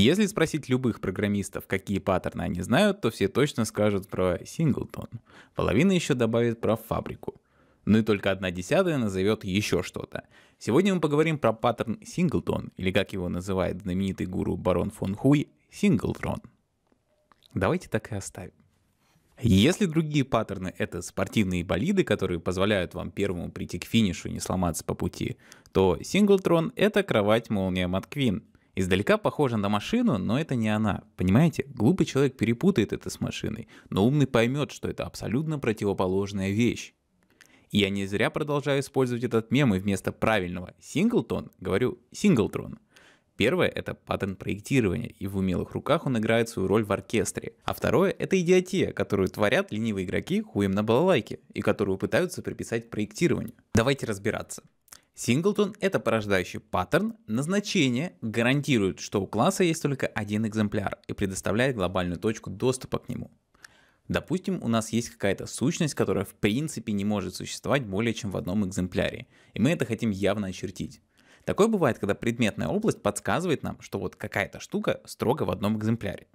Если спросить любых программистов, какие паттерны они знают, то все точно скажут про Синглтон. Половина еще добавит про фабрику. Ну и только одна десятая назовет еще что-то. Сегодня мы поговорим про паттерн Синглтон, или как его называет знаменитый гуру барон фон Хуй, Синглтрон. Давайте так и оставим. Если другие паттерны — это спортивные болиды, которые позволяют вам первому прийти к финишу и не сломаться по пути, то Синглтрон — это кровать-молния Матквин, Издалека похожа на машину, но это не она. Понимаете, глупый человек перепутает это с машиной, но умный поймет, что это абсолютно противоположная вещь. я не зря продолжаю использовать этот мем и вместо правильного синглтон говорю синглтрон. Первое – это паттерн проектирования, и в умелых руках он играет свою роль в оркестре. А второе – это идиотия, которую творят ленивые игроки хуем на балалайке, и которую пытаются приписать проектированию. Давайте разбираться. Singleton — это порождающий паттерн, назначение гарантирует, что у класса есть только один экземпляр и предоставляет глобальную точку доступа к нему. Допустим, у нас есть какая-то сущность, которая в принципе не может существовать более чем в одном экземпляре, и мы это хотим явно очертить. Такое бывает, когда предметная область подсказывает нам, что вот какая-то штука строго в одном экземпляре.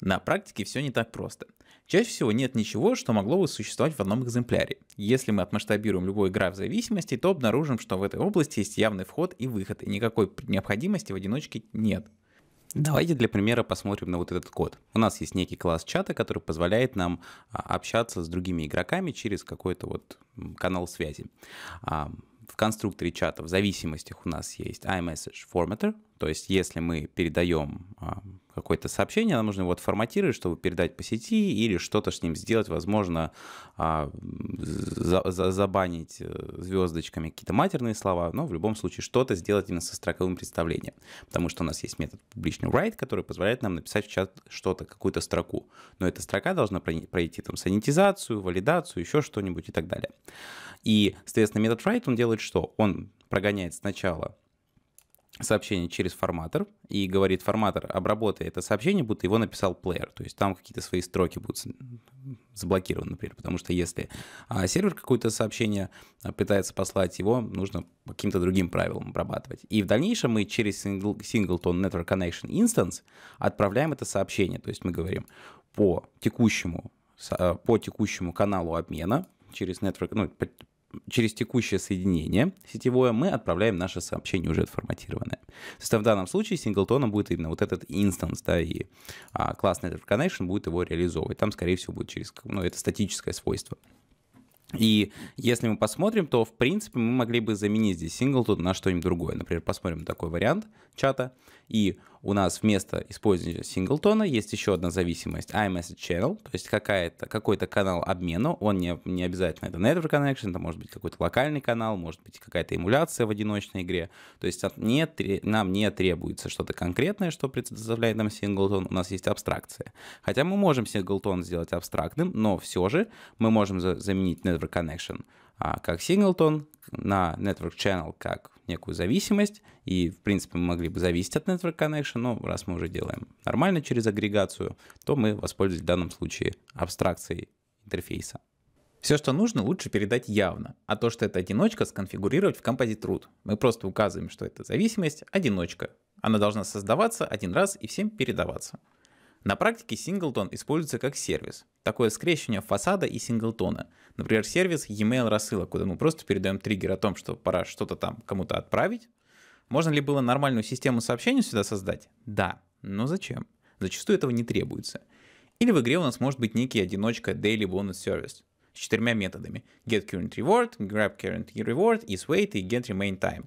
На практике все не так просто. Чаще всего нет ничего, что могло бы существовать в одном экземпляре. Если мы отмасштабируем любой граф зависимости, то обнаружим, что в этой области есть явный вход и выход, и никакой необходимости в одиночке нет. Давайте для примера посмотрим на вот этот код. У нас есть некий класс чата, который позволяет нам а, общаться с другими игроками через какой-то вот канал связи а, в конструкторе чата в зависимостях у нас есть iMessage Formatter, то есть, если мы передаем а, какое-то сообщение, нам нужно его отформатировать, чтобы передать по сети или что-то с ним сделать, возможно, а, забанить э, звездочками какие-то матерные слова, но в любом случае что-то сделать именно со строковым представлением, потому что у нас есть метод публичный write, который позволяет нам написать в чат что-то, какую-то строку, но эта строка должна пройти там санитизацию, валидацию, еще что-нибудь и так далее. И, соответственно, метод write, он делает что? Он прогоняет сначала сообщение через форматор, и говорит форматор, обработай это сообщение, будто его написал плеер, то есть там какие-то свои строки будут заблокированы, например, потому что если а, сервер какое-то сообщение а, пытается послать, его нужно каким-то другим правилам обрабатывать. И в дальнейшем мы через Singleton Network Connection Instance отправляем это сообщение, то есть мы говорим по текущему а, по текущему каналу обмена через Network, ну, через текущее соединение сетевое мы отправляем наше сообщение уже отформатированное. То есть в данном случае синглтоном будет именно вот этот инстанс, да, и а, класс Network Connection будет его реализовывать. Там, скорее всего, будет через, ну, это статическое свойство. И если мы посмотрим, то, в принципе, мы могли бы заменить здесь синглтон на что-нибудь другое. Например, посмотрим такой вариант чата, и у нас вместо использования синглтона есть еще одна зависимость iMessage Channel, то есть какая-то, какой-то канал обмена, он не, не обязательно это Network Connection, это может быть какой-то локальный канал, может быть какая-то эмуляция в одиночной игре, то есть от, не, нам не требуется что-то конкретное, что предоставляет нам синглтон, у нас есть абстракция. Хотя мы можем синглтон сделать абстрактным, но все же мы можем за, заменить Network Connection а, как синглтон на Network Channel как некую зависимость, и, в принципе, мы могли бы зависеть от Network Connection, но раз мы уже делаем нормально через агрегацию, то мы воспользуемся в данном случае абстракцией интерфейса. Все, что нужно, лучше передать явно, а то, что это одиночка, сконфигурировать в Composite Root. Мы просто указываем, что это зависимость, одиночка. Она должна создаваться один раз и всем передаваться. На практике Singleton используется как сервис. Такое скрещивание фасада и синглтона. Например, сервис e-mail рассылок, куда мы просто передаем триггер о том, что пора что-то там кому-то отправить. Можно ли было нормальную систему сообщений сюда создать? Да, но зачем? Зачастую этого не требуется. Или в игре у нас может быть некий одиночка Daily Bonus Service с четырьмя методами. Get Current Reward, Grab Current Reward, Is Wait и Get Remain Time.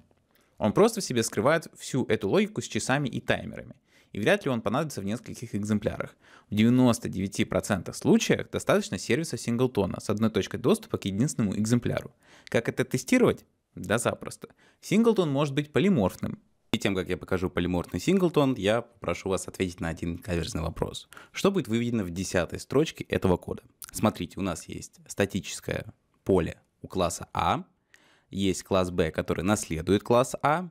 Он просто в себе скрывает всю эту логику с часами и таймерами и вряд ли он понадобится в нескольких экземплярах. В 99% случаев достаточно сервиса синглтона с одной точкой доступа к единственному экземпляру. Как это тестировать? Да запросто. Singleton может быть полиморфным, и тем, как я покажу полиморфный Singleton, я попрошу вас ответить на один каверзный вопрос. Что будет выведено в десятой строчке этого кода? Смотрите, у нас есть статическое поле у класса А, есть класс Б, который наследует класс А,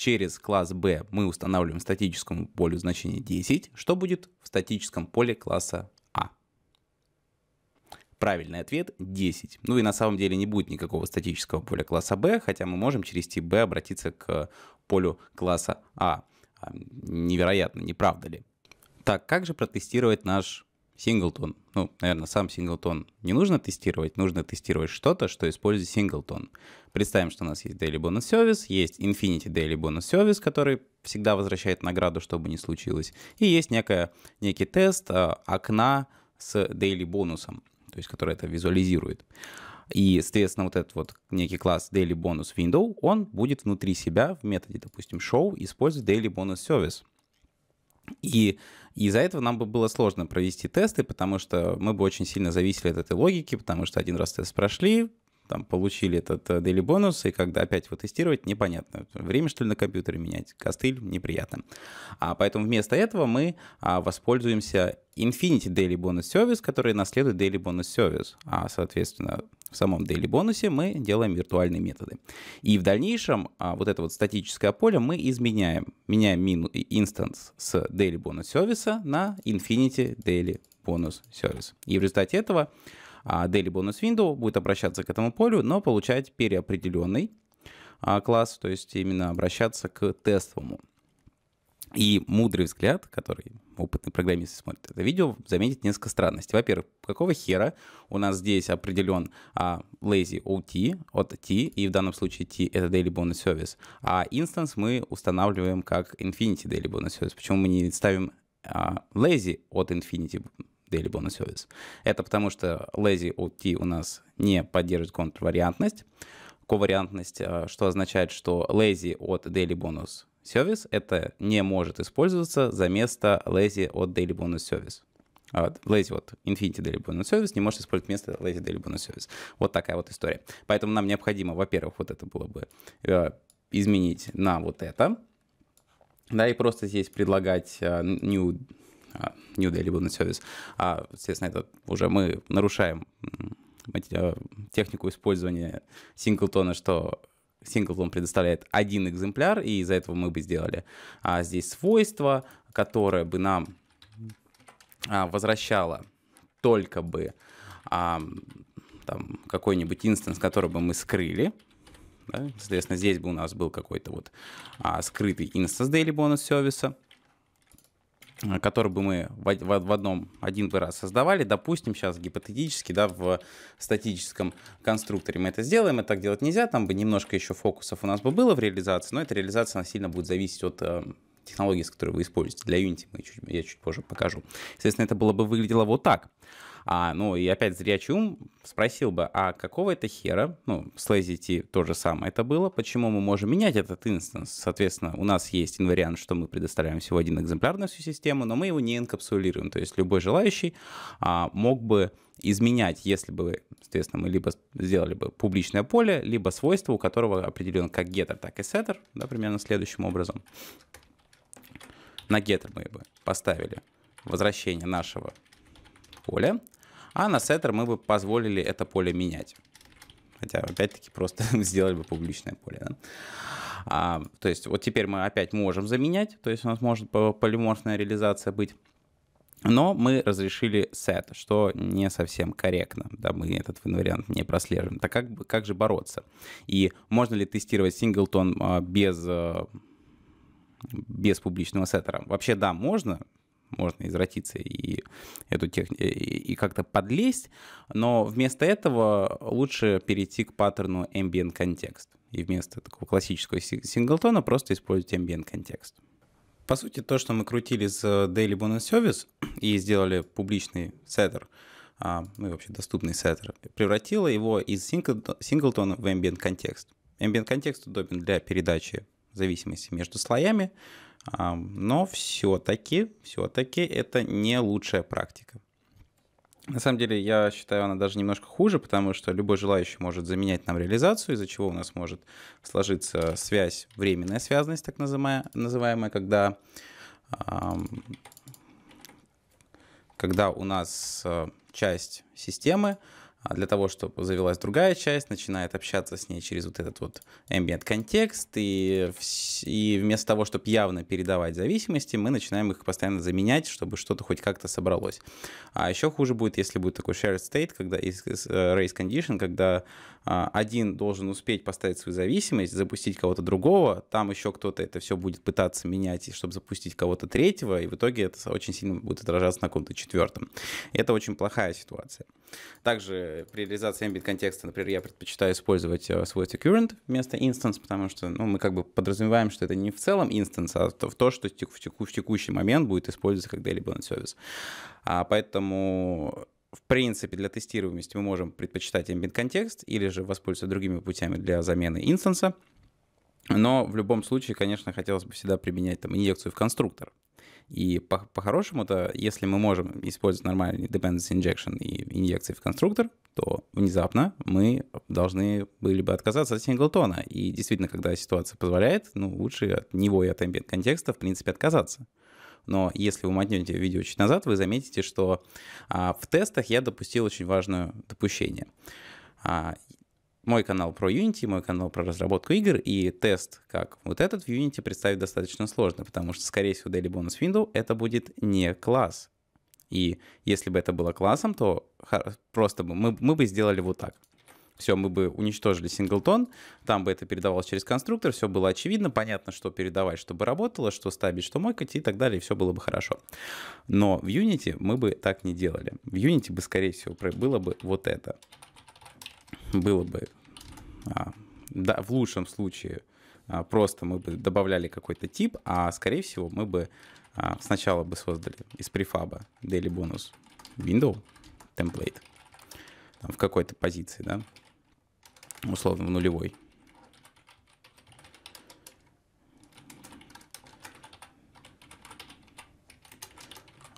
через класс B мы устанавливаем статическому полю значение 10, что будет в статическом поле класса A? А? Правильный ответ 10. Ну и на самом деле не будет никакого статического поля класса B, хотя мы можем через тип B обратиться к полю класса A. А. Невероятно, не правда ли? Так, как же протестировать наш Синглтон. Ну, наверное, сам Синглтон не нужно тестировать, нужно тестировать что-то, что использует Синглтон. Представим, что у нас есть Daily Bonus Service, есть Infinity Daily Bonus Service, который всегда возвращает награду, чтобы не случилось, и есть некая, некий тест э, окна с Daily бонусом, то есть который это визуализирует. И, соответственно, вот этот вот некий класс Daily Bonus Window, он будет внутри себя в методе, допустим, show использовать Daily Bonus Service. И и из-за этого нам бы было сложно провести тесты, потому что мы бы очень сильно зависели от этой логики, потому что один раз тест прошли, там получили этот э, daily бонус, и когда опять его тестировать, непонятно. Время, что ли, на компьютере менять? Костыль неприятно. А поэтому вместо этого мы а, воспользуемся Infinity Daily Bonus Service, который наследует Daily Bonus Service. А, соответственно, в самом Daily бонусе мы делаем виртуальные методы. И в дальнейшем а, вот это вот статическое поле мы изменяем. Меняем мину, инстанс с Daily Bonus сервиса на Infinity Daily Bonus Service. И в результате этого а, daily Bonus Window будет обращаться к этому полю, но получать переопределенный а, класс, то есть именно обращаться к тестовому. И мудрый взгляд, который опытный программист смотрит это видео, заметит несколько странностей. Во-первых, какого хера у нас здесь определен а, lazy OT от T, и в данном случае T это Daily Bonus Service, а instance мы устанавливаем как Infinity Daily Bonus Service. Почему мы не ставим а, lazy от Infinity или бонус-сервис. Это потому что Lazy OT у нас не поддерживает контрвариантность, ковариантность, э, что означает, что Lazy от Daily Bonus Service это не может использоваться за место Lazy от Daily Bonus Service. А Lazy вот Infinity Daily Bonus Service не может использовать место Lazy Daily Bonus Service. Вот такая вот история. Поэтому нам необходимо, во-первых, вот это было бы э, изменить на вот это. Да, и просто здесь предлагать э, new New Delivery Service, а, соответственно, это уже мы нарушаем а, технику использования синглтона, что синглтон предоставляет один экземпляр, и из-за этого мы бы сделали а, здесь свойство, которое бы нам а, возвращало только бы а, какой-нибудь инстанс, который бы мы скрыли. Да? Соответственно, здесь бы у нас был какой-то вот а, скрытый инстанс Daily Bonus сервиса. Э, который бы мы в, одном один раз создавали, допустим, сейчас гипотетически, да, в статическом конструкторе мы это сделаем, это так делать нельзя, там бы немножко еще фокусов у нас бы было в реализации, но эта реализация, она сильно будет зависеть от э, технологии, с которой вы используете. Для Unity мы чуть, я чуть позже покажу. Соответственно, это было бы выглядело вот так. А, ну и опять зрячий ум спросил бы, а какого это хера, ну, с LazyT то же самое это было, почему мы можем менять этот инстанс? Соответственно, у нас есть инвариант, что мы предоставляем всего один экземпляр на всю систему, но мы его не инкапсулируем, то есть любой желающий а, мог бы изменять, если бы, соответственно, мы либо сделали бы публичное поле, либо свойство, у которого определен как getter, так и setter, да, примерно следующим образом. На getter мы бы поставили возвращение нашего поле, а на сеттер мы бы позволили это поле менять. Хотя, опять-таки, просто сделали бы публичное поле. Да? А, то есть, вот теперь мы опять можем заменять, то есть у нас может полиморфная реализация быть. Но мы разрешили set, что не совсем корректно, да, мы этот вариант не прослеживаем. Так как, как же бороться? И можно ли тестировать синглтон а, без а, без публичного сеттера. Вообще, да, можно, можно извратиться и, эту тех... Э, и как-то подлезть, но вместо этого лучше перейти к паттерну ambient контекст. И вместо такого классического синглтона просто использовать ambient контекст. По сути, то, что мы крутили с э, Daily Bonus Service и сделали публичный сеттер, а, ну и вообще доступный сеттер, превратило его из синглтона в ambient контекст. Ambient контекст удобен для передачи зависимости между слоями, но все-таки, все-таки это не лучшая практика. На самом деле, я считаю, она даже немножко хуже, потому что любой желающий может заменять нам реализацию, из-за чего у нас может сложиться связь, временная связанность, так называемая, называемая когда, когда у нас э, часть системы а для того, чтобы завелась другая часть, начинает общаться с ней через вот этот вот ambient контекст, и, и вместо того, чтобы явно передавать зависимости, мы начинаем их постоянно заменять, чтобы что-то хоть как-то собралось. А еще хуже будет, если будет такой shared state, когда э, race condition, когда а, один должен успеть поставить свою зависимость, запустить кого-то другого, там еще кто-то это все будет пытаться менять, и чтобы запустить кого-то третьего, и в итоге это очень сильно будет отражаться на каком-то четвертом. И это очень плохая ситуация. Также при реализации ambit контекста, например, я предпочитаю использовать э, свойство current вместо instance, потому что ну, мы как бы подразумеваем, что это не в целом instance, а в то, что в, теку, в текущий момент будет использоваться как daily balance service. А поэтому в принципе, для тестируемости мы можем предпочитать ambient контекст или же воспользоваться другими путями для замены инстанса. Но в любом случае, конечно, хотелось бы всегда применять там инъекцию в конструктор. И по-хорошему-то, по если мы можем использовать нормальный dependency injection и инъекции в конструктор, то внезапно мы должны были бы отказаться от синглтона. И действительно, когда ситуация позволяет, ну, лучше от него и от ambient контекста, в принципе, отказаться. Но если вы мотнете видео чуть назад, вы заметите, что а, в тестах я допустил очень важное допущение. А, мой канал про Unity, мой канал про разработку игр и тест, как вот этот в Unity представить достаточно сложно, потому что, скорее всего, Daily Bonus Window это будет не класс. И если бы это было классом, то просто бы, мы, мы бы сделали вот так. Все, мы бы уничтожили синглтон, там бы это передавалось через конструктор, все было очевидно, понятно, что передавать, чтобы работало, что стабить, что мойкать и так далее, и все было бы хорошо. Но в Unity мы бы так не делали. В Unity бы, скорее всего, было бы вот это. Было бы а, да, в лучшем случае а, просто мы бы добавляли какой-то тип, а скорее всего мы бы а, сначала бы создали из префаба daily bonus window template там, в какой-то позиции, да, условно в нулевой.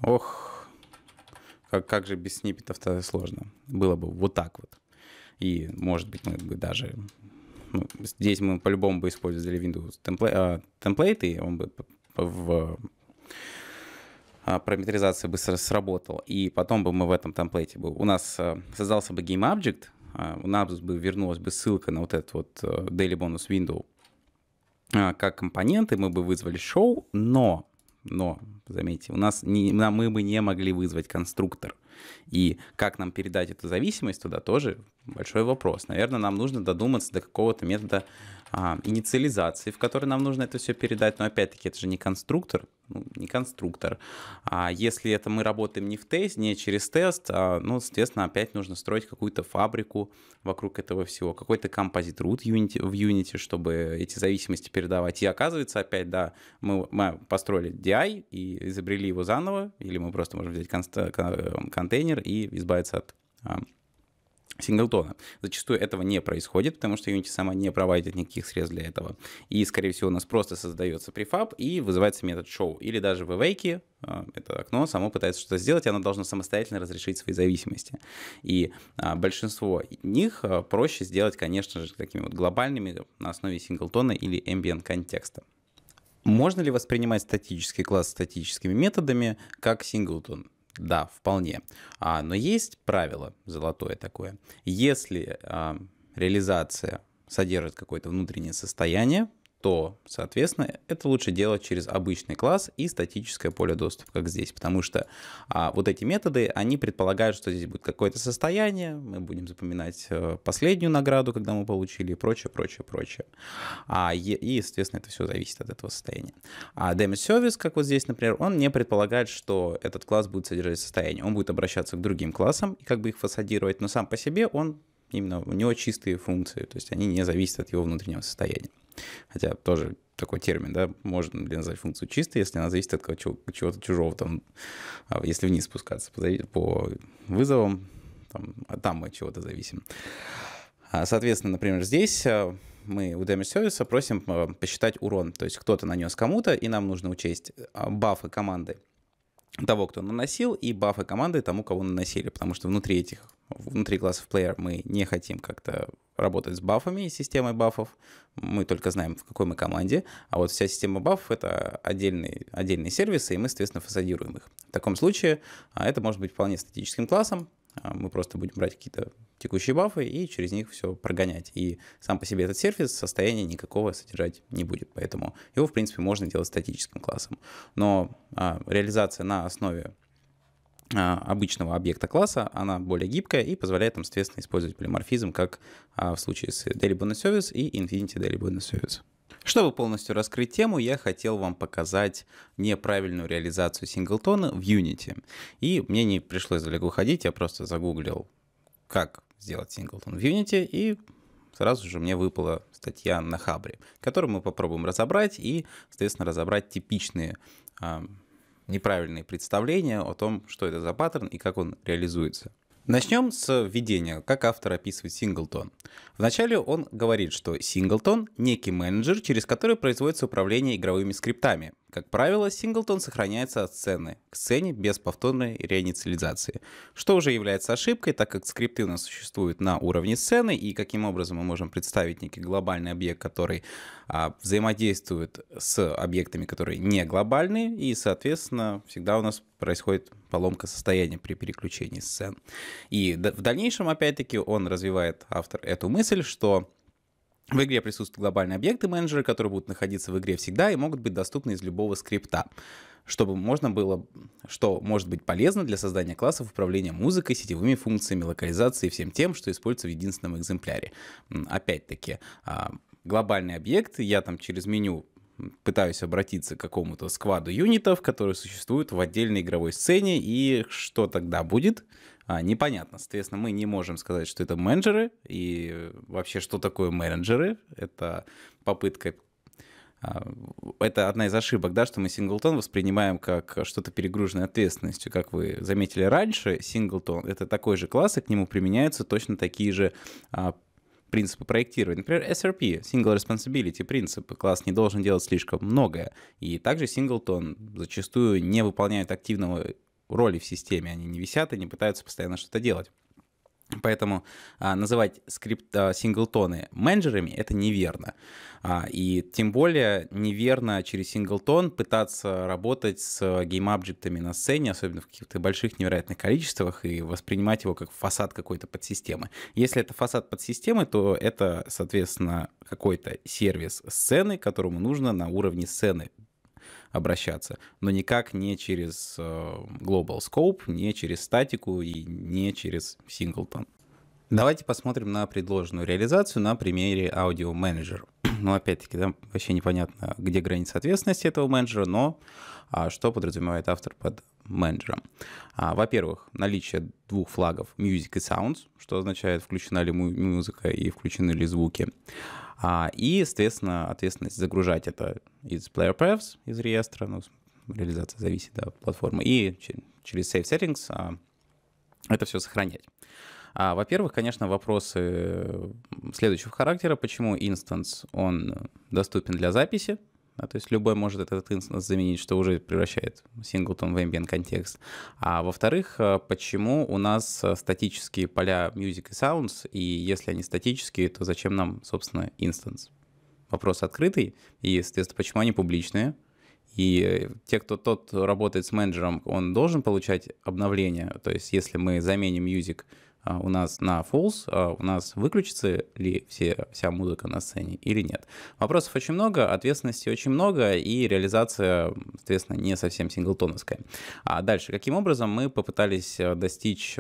Ох, как, как же без сниппетов-то сложно. Было бы вот так вот. И, может быть, мы бы даже... Ну, здесь мы по-любому бы использовали Windows темплей, э, а, темплейты, он бы в а, параметризации бы сработал и потом бы мы в этом темплейте был. У нас э, создался бы Game Object а, у нас бы вернулась бы ссылка на вот этот вот э, Daily Bonus Window как компоненты, мы бы вызвали Show но, но заметьте. У нас не, мы бы не могли вызвать конструктор. И как нам передать эту зависимость туда, тоже большой вопрос. Наверное, нам нужно додуматься до какого-то метода а, инициализации, в которой нам нужно это все передать. Но опять-таки это же не конструктор, ну, не конструктор. А если это мы работаем не в тест, не через тест, а, ну, соответственно, опять нужно строить какую-то фабрику вокруг этого всего, какой-то композит root Unity, в Unity, чтобы эти зависимости передавать. И оказывается, опять, да, мы, мы построили DI и изобрели его заново, или мы просто можем взять контейнер и избавиться от а, синглтона. Зачастую этого не происходит, потому что Unity сама не проводит никаких средств для этого. И, скорее всего, у нас просто создается префаб и вызывается метод show. Или даже в awake а, это окно само пытается что-то сделать, и оно должно самостоятельно разрешить свои зависимости. И а, большинство них а, проще сделать, конечно же, такими вот глобальными на основе синглтона или ambient контекста. Можно ли воспринимать статический класс статическими методами как синглтон? Да, вполне. А, но есть правило золотое такое. Если а, реализация содержит какое-то внутреннее состояние, то, соответственно, это лучше делать через обычный класс и статическое поле доступа, как здесь, потому что а, вот эти методы, они предполагают, что здесь будет какое-то состояние, мы будем запоминать э, последнюю награду, когда мы получили, и прочее, прочее, прочее. А, и, соответственно, это все зависит от этого состояния. А Damage Service, как вот здесь, например, он не предполагает, что этот класс будет содержать состояние, он будет обращаться к другим классам и как бы их фасадировать, но сам по себе он именно у него чистые функции, то есть они не зависят от его внутреннего состояния. Хотя тоже такой термин, да, можно ли назвать функцию чистой, если она зависит от чего-то чужого, там, а, если вниз спускаться по, вызовам, там, а там мы от чего-то зависим. А, соответственно, например, здесь мы у Damage Service просим посчитать урон, то есть кто-то нанес кому-то, и нам нужно учесть бафы команды того, кто наносил, и бафы команды тому, кого наносили, потому что внутри этих, внутри классов плеер мы не хотим как-то работать с бафами и системой бафов. Мы только знаем, в какой мы команде. А вот вся система бафов — это отдельные, отдельные сервисы, и мы, соответственно, фасадируем их. В таком случае а, это может быть вполне статическим классом. А, мы просто будем брать какие-то текущие бафы и через них все прогонять. И сам по себе этот сервис состояния никакого содержать не будет. Поэтому его, в принципе, можно делать статическим классом. Но а, реализация на основе а, обычного объекта класса, она более гибкая и позволяет нам, соответственно, использовать полиморфизм, как а, в случае с Daily Bonus Service и Infinity Daily Bonus Service. Чтобы полностью раскрыть тему, я хотел вам показать неправильную реализацию синглтона в Unity. И мне не пришлось далеко ходить, я просто загуглил, как сделать синглтон в Unity, и сразу же мне выпала статья на Хабре, которую мы попробуем разобрать и, соответственно, разобрать типичные а, неправильные представления о том, что это за паттерн и как он реализуется. Начнем с введения, как автор описывает Синглтон. Вначале он говорит, что Синглтон – некий менеджер, через который производится управление игровыми скриптами. Как правило, синглтон сохраняется от сцены к сцене без повторной реинициализации, что уже является ошибкой, так как скрипты у нас существуют на уровне сцены, и каким образом мы можем представить некий глобальный объект, который а, взаимодействует с объектами, которые не глобальные, и, соответственно, всегда у нас происходит поломка состояния при переключении сцен. И в дальнейшем, опять-таки, он развивает автор эту мысль, что в игре присутствуют глобальные объекты менеджеры, которые будут находиться в игре всегда и могут быть доступны из любого скрипта, чтобы можно было, что может быть полезно для создания классов управления музыкой, сетевыми функциями, локализацией и всем тем, что используется в единственном экземпляре. Опять-таки, а, глобальный объект, я там через меню пытаюсь обратиться к какому-то скваду юнитов, которые существуют в отдельной игровой сцене, и что тогда будет? а, непонятно. Соответственно, мы не можем сказать, что это менеджеры, и вообще, что такое менеджеры. Это попытка а, это одна из ошибок, да, что мы синглтон воспринимаем как что-то перегруженное ответственностью. Как вы заметили раньше, синглтон — это такой же класс, и к нему применяются точно такие же а, принципы проектирования. Например, SRP, Single Responsibility принципы. Класс не должен делать слишком многое. И также синглтон зачастую не выполняет активного роли в системе, они не висят и не пытаются постоянно что-то делать. Поэтому а, называть скрипт а, синглтоны менеджерами это неверно. А, и тем более неверно через синглтон пытаться работать с геймабджектами на сцене, особенно в каких-то больших невероятных количествах, и воспринимать его как фасад какой-то подсистемы. Если это фасад подсистемы, то это, соответственно, какой-то сервис сцены, которому нужно на уровне сцены обращаться, но никак не через э, Global Scope, не через статику и не через Singleton. Давайте посмотрим на предложенную реализацию на примере Audio Manager. Ну, опять-таки, да, вообще непонятно, где граница ответственности этого менеджера, но а, что подразумевает автор под менеджером. А, во-первых, наличие двух флагов Music и Sounds, что означает, включена ли музыка и включены ли звуки. А, и, соответственно, ответственность загружать это из Player prefs из реестра, ну, реализация зависит от платформы, и через Save Settings а, это все сохранять. А, во-первых, конечно, вопросы следующего характера. Почему instance он э, доступен для записи, да, то есть любой может этот инстанс заменить, что уже превращает синглтон в ambient контекст. А во-вторых, э, почему у нас э, статические поля music и sounds, и если они статические, то зачем нам, собственно, инстанс? Вопрос открытый, и, соответственно, почему они публичные? И э, те, кто тот работает с менеджером, он должен получать обновления. То есть, если мы заменим music а, у нас на фолс а, у нас выключится ли все, вся музыка на сцене или нет. Вопросов очень много, ответственности очень много, и реализация, соответственно, не совсем синглтоновская. А дальше, каким образом мы попытались э, достичь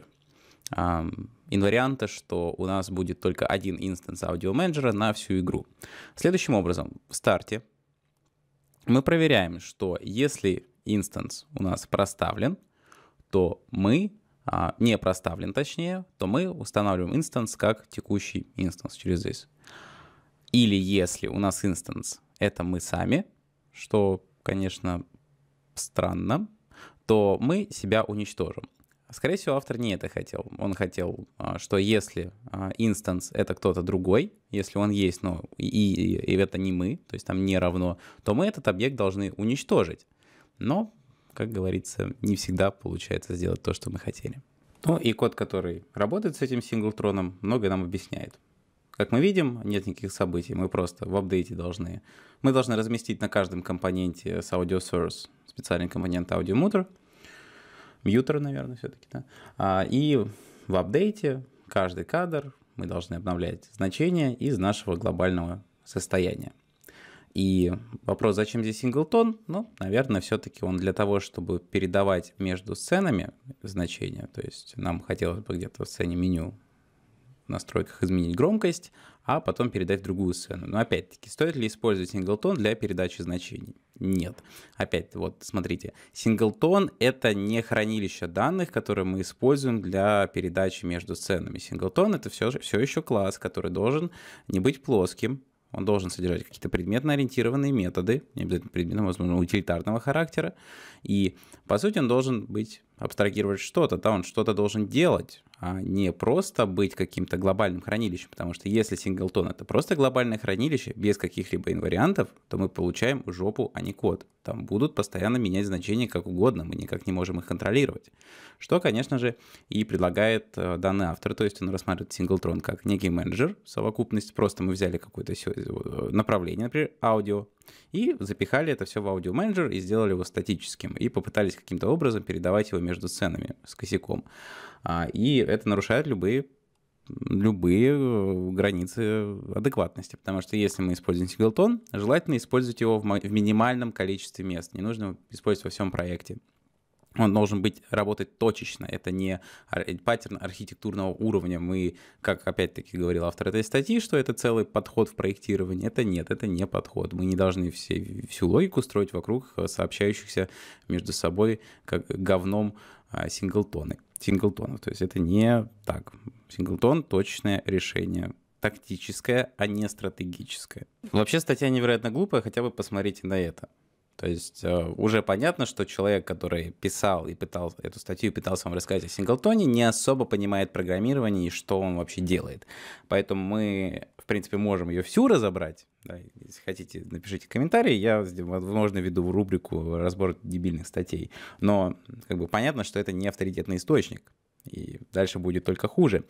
инварианта, что у нас будет только один инстанс аудиоменеджера на всю игру. Следующим образом, в старте мы проверяем, что если инстанс у нас проставлен, то мы а, не проставлен точнее, то мы устанавливаем инстанс как текущий инстанс через здесь. Или если у нас инстанс — это мы сами, что, конечно, странно, то мы себя уничтожим. Скорее всего, автор не это хотел. Он хотел, а, что если а, инстанс — это кто-то другой, если он есть, но и, и, и это не мы, то есть там не равно, то мы этот объект должны уничтожить. Но как говорится, не всегда получается сделать то, что мы хотели. Ну и код, который работает с этим синглтроном, многое нам объясняет. Как мы видим, нет никаких событий, мы просто в апдейте должны. Мы должны разместить на каждом компоненте с Audio Source специальный компонент Audio Muter, Muter, наверное, все-таки, да. А, и в апдейте каждый кадр мы должны обновлять значения из нашего глобального состояния. И вопрос, зачем здесь синглтон? Ну, наверное, все-таки он для того, чтобы передавать между сценами значения. То есть нам хотелось бы где-то в сцене меню в настройках изменить громкость, а потом передать в другую сцену. Но опять-таки, стоит ли использовать синглтон для передачи значений? Нет. Опять, вот смотрите, синглтон — это не хранилище данных, которые мы используем для передачи между сценами. Синглтон — это все, все еще класс, который должен не быть плоским, он должен содержать какие-то предметно-ориентированные методы, не обязательно предметно, возможно, утилитарного характера. И, по сути, он должен быть, абстрагировать что-то, да, он что-то должен делать, а, не просто быть каким-то глобальным хранилищем, потому что если синглтон это просто глобальное хранилище без каких-либо инвариантов, то мы получаем жопу, а не код. Там будут постоянно менять значения как угодно, мы никак не можем их контролировать. Что, конечно же, и предлагает э, данный автор, то есть он рассматривает синглтрон как некий менеджер, совокупность, просто мы взяли какое-то э, направление, например, аудио, и запихали это все в аудио менеджер и сделали его статическим, и попытались каким-то образом передавать его между сценами с косяком. А, и это нарушает любые любые э, границы адекватности, потому что если мы используем синглтон, желательно использовать его в, в минимальном количестве мест, не нужно использовать во всем проекте. Он должен быть работать точечно, это не паттерн архитектурного уровня. Мы, как опять-таки говорил автор этой статьи, что это целый подход в проектировании. Это нет, это не подход. Мы не должны все, всю логику строить вокруг э, сообщающихся между собой как говном а, синглтоны, синглтонов. То есть это не так. Синглтон — точное решение тактическое, а не стратегическое. Вообще статья невероятно глупая, хотя бы посмотрите на это. То есть э, уже понятно, что человек, который писал и пытал эту статью, пытался вам рассказать о синглтоне, не особо понимает программирование и что он вообще делает. Поэтому мы, в принципе, можем ее всю разобрать. Да, если хотите, напишите комментарий, я, возможно, веду рубрику «Разбор дебильных статей». Но как бы понятно, что это не авторитетный источник. И дальше будет только хуже.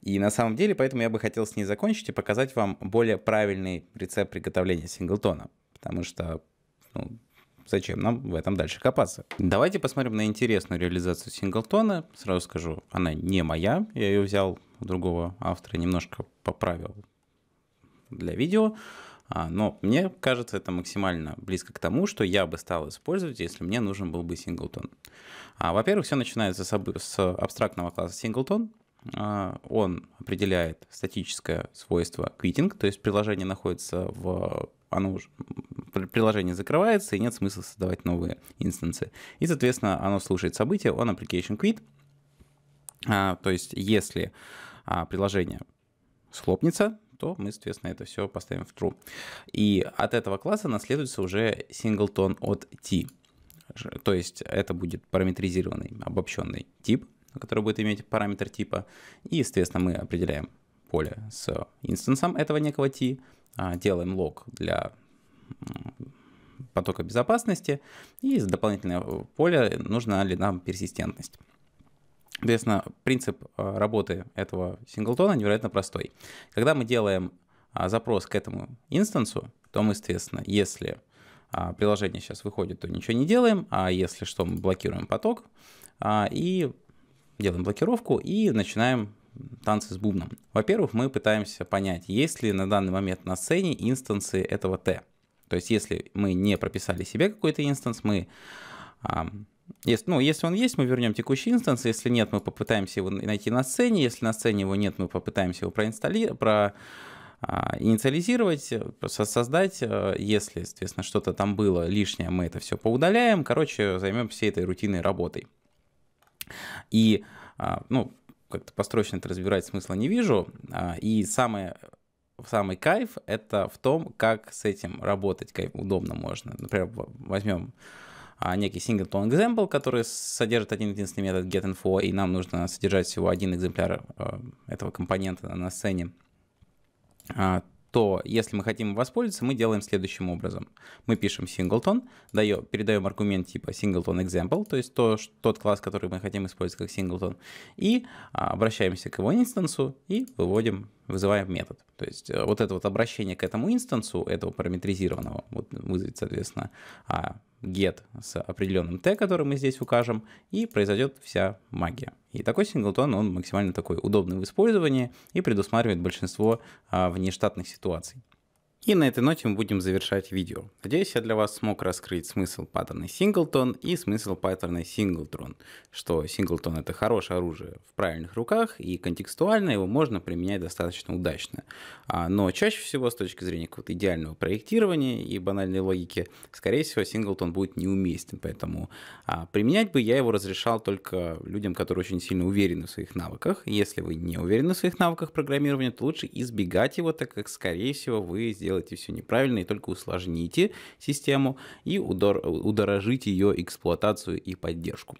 И на самом деле, поэтому я бы хотел с ней закончить и показать вам более правильный рецепт приготовления синглтона. Потому что ну, зачем нам в этом дальше копаться. Давайте посмотрим на интересную реализацию синглтона. Сразу скажу, она не моя, я ее взял у другого автора, немножко поправил для видео. А, но мне кажется, это максимально близко к тому, что я бы стал использовать, если мне нужен был бы синглтон. А, во-первых, все начинается с абстрактного класса синглтон. А, он определяет статическое свойство quitting, то есть приложение находится в оно уже, приложение закрывается, и нет смысла создавать новые инстансы. И, соответственно, оно слушает события on application quit. А, то есть, если а, приложение схлопнется, то мы, соответственно, это все поставим в true. И от этого класса наследуется уже singleton от t. То есть это будет параметризированный, обобщенный тип, который будет иметь параметр типа. И, соответственно, мы определяем поле с инстансом этого некого t, а, делаем лог для потока безопасности, и дополнительное поле нужна ли нам персистентность. Соответственно, принцип а, работы этого синглтона невероятно простой. Когда мы делаем а, запрос к этому инстансу, то мы, соответственно, если приложение сейчас выходит, то ничего не делаем, а если что, мы блокируем поток и делаем блокировку и начинаем танцы с бубном. Во-первых, мы пытаемся понять, есть ли на данный момент на сцене инстансы этого Т. То есть, если мы не прописали себе какой-то инстанс, мы если, ну, если он есть, мы вернем текущий инстанс, если нет, мы попытаемся его найти на сцене, если на сцене его нет, мы попытаемся его проинсталлировать, про, а, инициализировать, создать, э, если, соответственно, что-то там было лишнее, мы это все поудаляем, короче, займем всей этой рутинной работой. И, а, ну, как-то построчно это разбирать смысла не вижу. А, и самое самый кайф это в том, как с этим работать, как удобно можно. Например, возьмем а, некий singleton example, который содержит один единственный метод getInfo, и нам нужно содержать всего один экземпляр а, этого компонента на сцене то если мы хотим воспользоваться, мы делаем следующим образом. Мы пишем singleton, даем, передаем аргумент типа singleton example, то есть то, тот класс, который мы хотим использовать как singleton, и а, обращаемся к его инстансу и выводим, вызываем метод. То есть э, вот это вот обращение к этому инстансу, этого параметризированного, вот вызовет, соответственно, а, get с определенным t, который мы здесь укажем, и произойдет вся магия. И такой синглтон, он максимально такой удобный в использовании и предусматривает большинство а, внештатных ситуаций. И на этой ноте мы будем завершать видео. Надеюсь, я для вас смог раскрыть смысл паттерна синглтон и смысл паттерна синглтрон, что синглтон это хорошее оружие в правильных руках и контекстуально его можно применять достаточно удачно. А, но чаще всего с точки зрения какого-то идеального проектирования и банальной логики, скорее всего, синглтон будет неуместен, поэтому а, применять бы я его разрешал только людям, которые очень сильно уверены в своих навыках. Если вы не уверены в своих навыках программирования, то лучше избегать его, так как, скорее всего, вы сделаете делаете все неправильно и только усложните систему и удор- удорожите ее эксплуатацию и поддержку.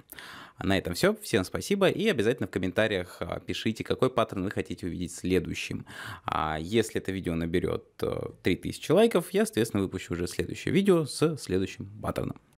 А на этом все. Всем спасибо и обязательно в комментариях а, пишите, какой паттерн вы хотите увидеть следующим. А если это видео наберет 3000 э, лайков, я, соответственно, выпущу уже следующее видео с следующим паттерном.